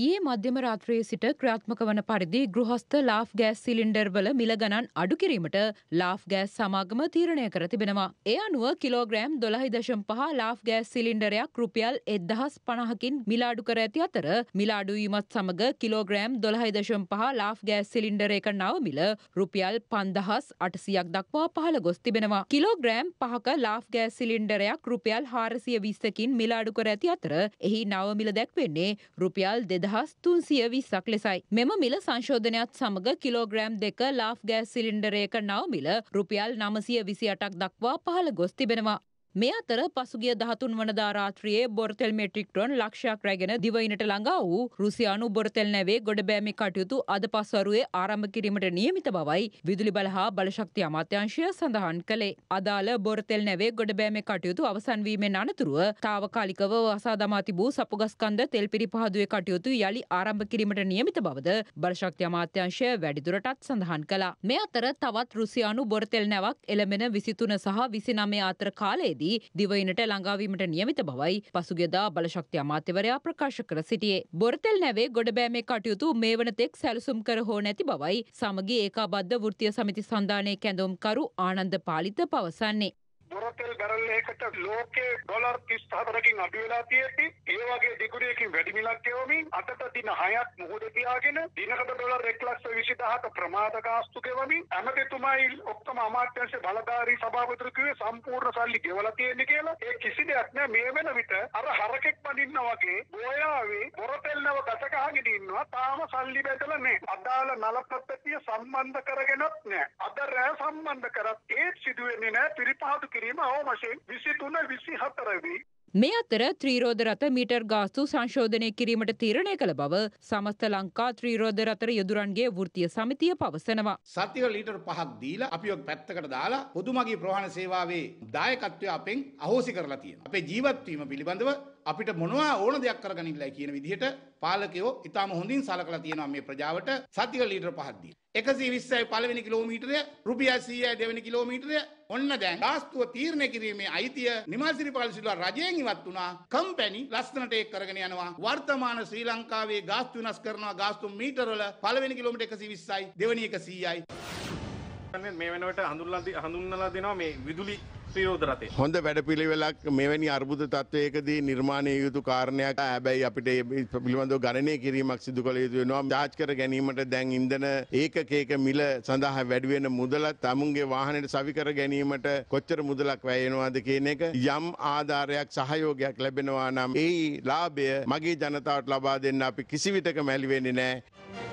ඒ මධ්‍යම රාත්‍රයේ සිට ක්‍රාත්මක වන පරිදි ගෘහස්ත ලාෆ් ගෑස් සිලින්ඩර්වල මිල ගණන් අඩු කිරීමට ලාෆ් ගෑස් සමාගම තීරණය කර තිබෙනවා. ඒ අනුව කිලෝග්‍රෑම් දොළහි දශම් පහ ලාෆ් ගෑස් සිලින්ඩරයක් රුපියල් එදහස් පණහකින් මිලාඩු කර ඇති අතර මිලාඩුවීමත් සමඟ කිලෝග්‍රෑම් දොළහි දශම් පහ ලාෆ් ගෑස් සිලින්ඩර එක නව මිල රුපියල් පන්දහස් අටසියක් දක්වා පහළ ගොස් තිබෙනවා. කිලෝග්‍රෑම් පහක ලාෆ් ගෑස් සිලින්ඩරයක් රුපියල් හාරසිය විස්සකින් මිලාඩු කර ඇති අතර එහි නවමිල දැක්වෙන්නේ රුපියල් දෙ දෙදහස් තුන්සිය විස්සක් ලෙසයි. මෙම මිල සංශෝධනයක්ත් සමඟ කිලෝග්‍රෑම් දෙක ලාෆ් ගෑස් සිලින්ඩරයක නවමිල රුපියල් නමසිය විසි අටක් දක්වා පහළ ගොස් තිබෙනවා. මේ අතර පසුගිය දහතුන් වනදා රාත්‍රියේ බොරතෙල් මෙට්‍රික් ටොන් ලක්ෂයක් රැගෙන දිවයිනට ළඟා වූ රුසියානු බොරතෙල් නැවේ ගොඩබෑමේ කටයුතු අද පස්වරුවේ ආරම්භ කිරීමට නියමිත බවයි විදුලි බල හා බලශක්ති අමාත්‍යංශය සඳහන් කළේ. අදාළ බොරතෙල් නැවේ ගොඩබෑමේ කටයුතු අවසන් වීමෙන් අනතුරුව తాවකාලිකව වසා දමා තිබූ සපුගස්කන්ධ තෙල් පිරිපහදුවේ කටයුතු යලි ආරම්භ කිරීමට නියමිත බවද බලශක්ති අමාත්‍යංශය වැඩිදුරටත් සඳහන් කළා. මේ අතර තවත් රුසියානු බොරතෙල් නැවක් එළමෙන 23 සහ 29 අතර කාලයේදී දී දිවයිනට ළඟාවීමට නියමිත බවයි පසුගෙදා බලශක්ති අමාත්‍යවරයා ප්‍රකාශ කර සිටියේ. බොරතෙල් නැවේ ගොඩබෑමේ කටයුතු මේ වනතෙක් සැලසුම් කර හෝ නැති බවයි සමගී ඒකාබද්ධ වෘත්තීය සමිති සන්ධානයේ කැඳවුම්කරු ආනන්ද පාලිත පවසන්නේ. තෙල් බැරල් එකකට ලෝකයේ ඩොලර් 34කින් අඩු වෙලා තියෙද්දි ඒ වගේ දිගුරයකින් වැඩි මිලක් ගෙවමින් අතට දින 6ක් මුහුද තියාගෙන දිනකට ඩොලර් 120000ක ප්‍රමාද ගාස්තු ගෙවමින් ඇමතිතුමයි ඔක්කොම අමාත්‍යංශ බලධාරී සභාපතිතුරු කිව්වේ සම්පූර්ණ සල්ලි ගෙවලා තියෙන්නේ කියලා ඒ කිසි දෙයක් නෑ මේ වෙන විට අර හරකෙක් බඳින්න වගේ ගෝයාවේ බොරතෙල්නව ගසකහගෙන ඉන්නවා තාම සල්ලි බැදලා නෑ අදාළ නල ප්‍රත්‍යය සම්බන්ධ කරගෙනත් නෑ අද රෑ සම්බන්ධ කරත් ඒත් සිදුවෙන්නේ නෑ පිරිපහදු කිරීම අවම වශයෙන් විසි තුන විසි හතරදී. මේ අතර ත්‍රීරෝධ රථ මීටර් ගාස්තු සංශෝධනය කිරීමට තීරණය කළ බව සමස්ත ලංකා ත්‍රීරෝධ රතර යුදුරන්ගේ වෘතිය සමිතිය පවසනවා. සතිව ලීටර් පහක් දීලා අපිෝ පැත්තකට දාලා පොදුමගේ ප්‍රහණ සේවාවේ දායකත්වය අපෙන් අහෝසි කරලා තියෙන. අපේ ජීවත්වීම පිළිබඳව අපිට මොනවා ඕන දෙයක් කරගනින්නලා කියන විදිහට පාලකයෝ ඉතාම හොඳින් සලකලා තියෙනවා මේ ප්‍රජාවට සතික ලීටර පහක් දීලා. 120යි පළවෙනි කිලෝමීටරය රුපියල් 100යි දෙවෙනි කිලෝමීටරය ඔන්න දැන් ගාස්තුව තීරණය කිරීමේ අයිතිය නිමාසිරිපාල සිල්වා රජයෙන් ඉවත් වුණා. කම්පැනි ලස්සනට ඒක කරගෙන යනවා. වර්තමාන ශ්‍රී ලංකාවේ ගාස්තු වෙනස් කරනවා ගාස්තු මීටරවල පළවෙනි කිලෝමීටර 120යි දෙවෙනි 100යි. මේ වෙනකොට හඳුන්ලා හඳුන්වලා දෙනවා මේ විදුලි පිරෝදරතේ. හොඳ වැඩපිළිවෙලක් මෙවැනි අර්බුද තත්ත්වයකදී නිර්මාණය යුතු කාරණයක් ඇබැයි අපිට පිළිබඳව ගණනය කිරීමක් සිදු කළ යුතු වෙනවා. ජාච් කර ගැනීමට දැන් ඉන්ධන ඒකකයක මිල සඳහා වැඩි වෙන මුදලත් අමුන්ගේ වාහනයට සවි කර ගැනීමට කොච්චර මුදලක් වැයෙනවාද කියන එක යම් ආධාරයක් සහයෝගයක් ලැබෙනවා නම් ඒ ලාභය මගේ ජනතාවට ලබා දෙන්න අපි කිසිවිටක මැලි වෙන්නේ නැහැ.